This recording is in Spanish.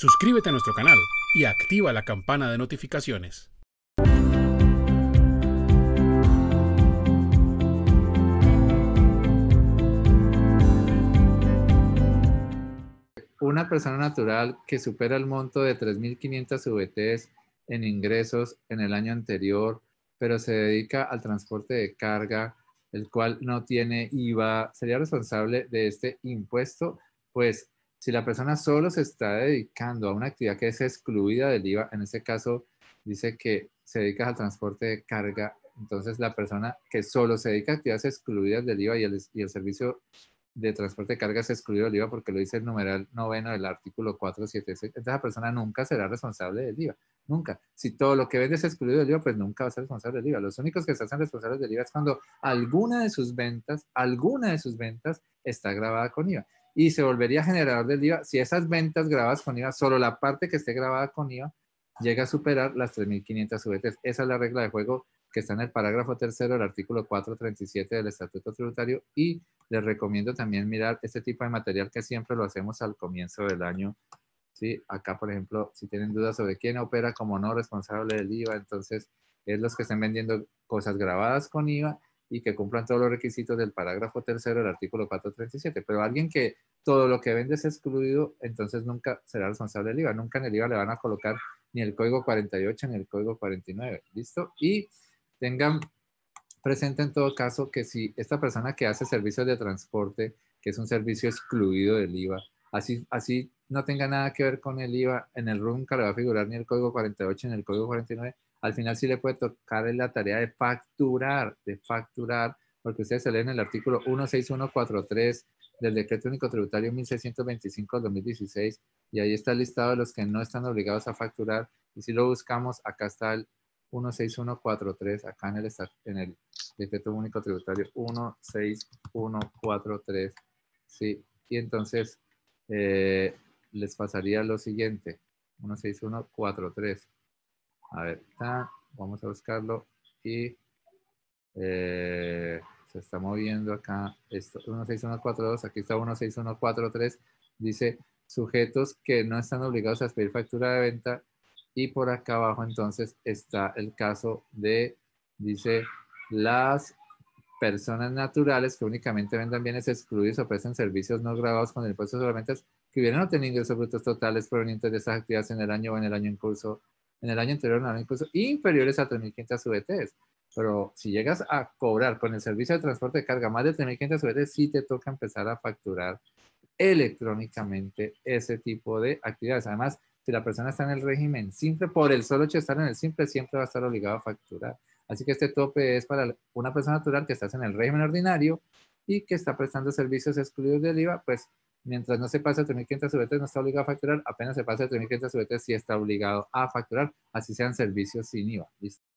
Suscríbete a nuestro canal y activa la campana de notificaciones. Una persona natural que supera el monto de 3.500 VTs en ingresos en el año anterior, pero se dedica al transporte de carga, el cual no tiene IVA, sería responsable de este impuesto, pues si la persona solo se está dedicando a una actividad que es excluida del IVA, en este caso dice que se dedica al transporte de carga, entonces la persona que solo se dedica a actividades excluidas del IVA y el, y el servicio de transporte de carga es excluido del IVA porque lo dice el numeral noveno del artículo 476, entonces la persona nunca será responsable del IVA, nunca. Si todo lo que vende es excluido del IVA, pues nunca va a ser responsable del IVA. Los únicos que se hacen responsables del IVA es cuando alguna de sus ventas, alguna de sus ventas está grabada con IVA y se volvería generador del IVA si esas ventas grabadas con IVA, solo la parte que esté grabada con IVA, llega a superar las 3.500 VTs. Esa es la regla de juego que está en el parágrafo tercero del artículo 437 del Estatuto Tributario y les recomiendo también mirar este tipo de material que siempre lo hacemos al comienzo del año. ¿sí? Acá, por ejemplo, si tienen dudas sobre quién opera como no responsable del IVA, entonces es los que estén vendiendo cosas grabadas con IVA y que cumplan todos los requisitos del parágrafo tercero del artículo 437. Pero alguien que todo lo que vende es excluido, entonces nunca será responsable del IVA. Nunca en el IVA le van a colocar ni el código 48 ni el código 49. ¿Listo? Y tengan presente en todo caso que si esta persona que hace servicios de transporte, que es un servicio excluido del IVA, así, así no tenga nada que ver con el IVA, en el run nunca le va a figurar ni el código 48 ni el código 49, al final sí le puede tocar la tarea de facturar, de facturar, porque ustedes se leen el artículo 16143 del Decreto Único Tributario 1625 2016 y ahí está el listado de los que no están obligados a facturar y si lo buscamos, acá está el 16143, acá en el, Decreto Único Tributario 16143, ¿sí? Y entonces eh, les pasaría lo siguiente, 16143. A ver, vamos a buscarlo y eh, se está moviendo acá. Esto, 16142, aquí está 16143. Dice sujetos que no están obligados a pedir factura de venta. Y por acá abajo entonces está el caso de, dice, las personas naturales que únicamente vendan bienes excluidos o prestan servicios no grabados con el impuesto sobre ventas que hubieran obtenido ingresos brutos totales provenientes de esas actividades en el año o en el año en curso en el año anterior eran impuestos inferiores a 3.500 VTs. Pero si llegas a cobrar con el servicio de transporte de carga más de 3.500 VTs, sí te toca empezar a facturar electrónicamente ese tipo de actividades. Además, si la persona está en el régimen simple, por el solo hecho de estar en el simple, siempre va a estar obligado a facturar. Así que este tope es para una persona natural que estás en el régimen ordinario y que está prestando servicios excluidos del IVA, pues mientras no se pase el 3.500 3, no está obligado a facturar, apenas se pase el 3.500 UBT sí está obligado a facturar, así sean servicios sin IVA. ¿Listo?